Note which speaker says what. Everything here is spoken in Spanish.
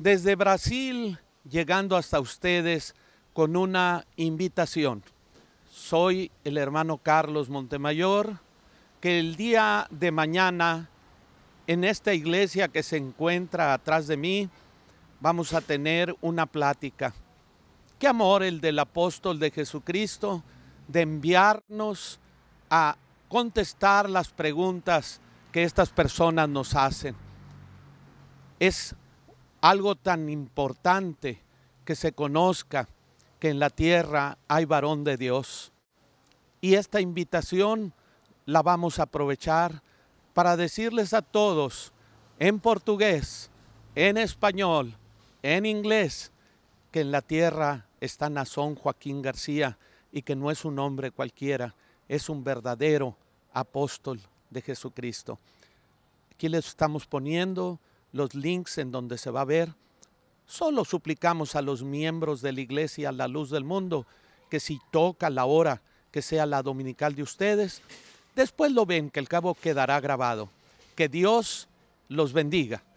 Speaker 1: desde Brasil llegando hasta ustedes con una invitación. Soy el hermano Carlos Montemayor, que el día de mañana en esta iglesia que se encuentra atrás de mí vamos a tener una plática. Qué amor el del apóstol de Jesucristo de enviarnos a contestar las preguntas que estas personas nos hacen. Es algo tan importante que se conozca que en la tierra hay varón de Dios. Y esta invitación la vamos a aprovechar para decirles a todos en portugués, en español, en inglés, que en la tierra está Nazón Joaquín García y que no es un hombre cualquiera, es un verdadero apóstol de Jesucristo. Aquí les estamos poniendo los links en donde se va a ver. Solo suplicamos a los miembros de la Iglesia a La Luz del Mundo que si toca la hora que sea la dominical de ustedes, después lo ven, que el cabo quedará grabado. Que Dios los bendiga.